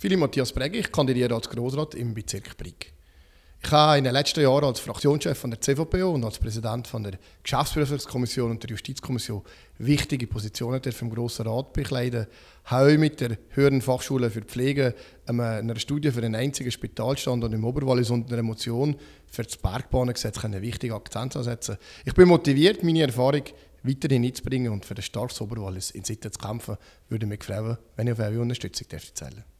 Philipp Matthias Bregg, ich kandidiere als Grossrat im Bezirk Brig. Ich habe in den letzten Jahren als Fraktionschef von der CVPO und als Präsident von der Geschäftsprüfungskommission und der Justizkommission wichtige Positionen vom Grossen Rat bekleiden. Heute mit der Höheren Fachschule für Pflege, ähm, einer Studie für den einzigen Spitalstandort im Oberwallis und einer Emotion für das Bergbahnengesetz einen wichtigen Akzent setzen. Ich bin motiviert, meine Erfahrung weiterhin einzubringen und für den starkes Oberwallis in Sitte zu kämpfen. Würde mich freuen, wenn ich auf eure Unterstützung zählen dürfte.